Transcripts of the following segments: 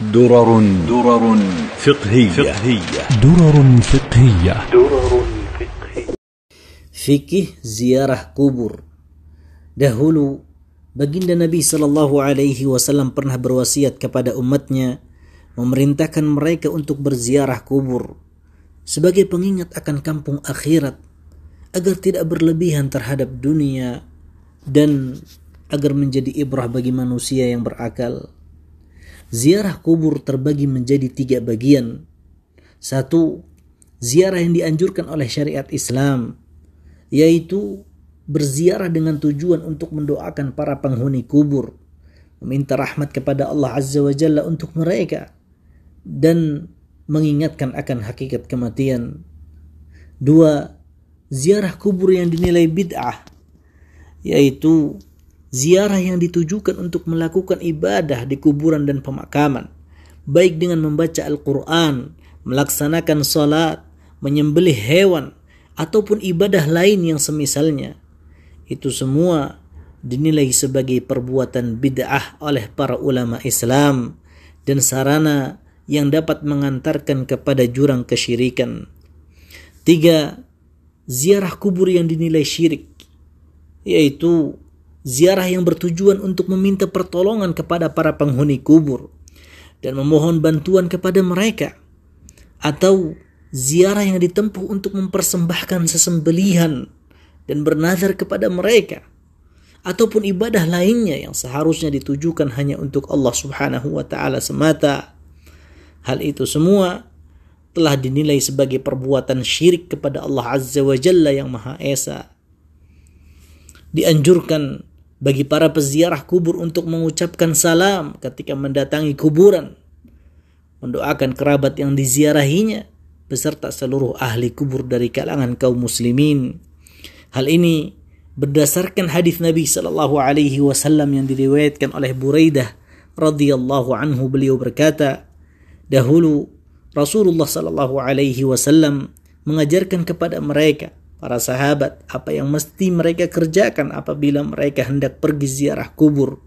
درر درر فقهية فقهية درر فقهية درر فقهية Fikih ziarah kubur Dahulu Baginda Nabi Shallallahu Alaihi Wasallam pernah berwasiat kepada umatnya memerintahkan mereka untuk berziarah kubur sebagai pengingat akan kampung akhirat agar tidak berlebihan terhadap dunia dan agar menjadi ibrah bagi manusia yang berakal ziarah kubur terbagi menjadi tiga bagian. Satu, ziarah yang dianjurkan oleh syariat Islam, yaitu berziarah dengan tujuan untuk mendoakan para penghuni kubur, meminta rahmat kepada Allah Azza wa Jalla untuk mereka, dan mengingatkan akan hakikat kematian. Dua, ziarah kubur yang dinilai bid'ah, yaitu ziarah yang ditujukan untuk melakukan ibadah di kuburan dan pemakaman, baik dengan membaca Al-Quran, melaksanakan salat, menyembelih hewan, ataupun ibadah lain yang semisalnya. Itu semua dinilai sebagai perbuatan bid'ah oleh para ulama Islam dan sarana yang dapat mengantarkan kepada jurang kesyirikan. Tiga, ziarah kubur yang dinilai syirik, yaitu ziarah yang bertujuan untuk meminta pertolongan kepada para penghuni kubur dan memohon bantuan kepada mereka, atau ziarah yang ditempuh untuk mempersembahkan sesembelihan dan bernazar kepada mereka, ataupun ibadah lainnya yang seharusnya ditujukan hanya untuk Allah Subhanahu wa Ta'ala semata. Hal itu semua telah dinilai sebagai perbuatan syirik kepada Allah Azza wa Jalla yang Maha Esa. Dianjurkan bagi para peziarah kubur untuk mengucapkan salam ketika mendatangi kuburan, mendoakan kerabat yang diziarahinya, beserta seluruh ahli kubur dari kalangan kaum muslimin. Hal ini berdasarkan hadis Nabi Shallallahu Alaihi Wasallam yang diriwayatkan oleh Buraidah radhiyallahu anhu beliau berkata, dahulu Rasulullah Shallallahu Alaihi Wasallam mengajarkan kepada mereka para sahabat, apa yang mesti mereka kerjakan apabila mereka hendak pergi ziarah kubur.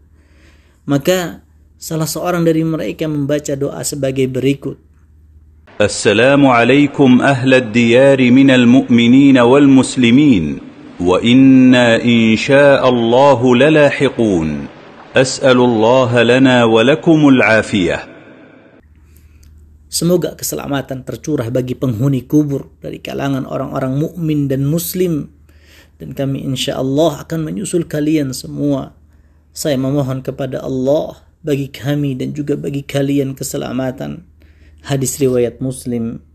Maka salah seorang dari mereka membaca doa sebagai berikut. Assalamualaikum ahlad diyari minal mu'minin wal muslimin wa inna insya'allahu lalahiqun. As'alullaha lana walakumul afiyah. Semoga keselamatan tercurah bagi penghuni kubur dari kalangan orang-orang mukmin dan muslim. Dan kami insya Allah akan menyusul kalian semua. Saya memohon kepada Allah bagi kami dan juga bagi kalian keselamatan. Hadis riwayat Muslim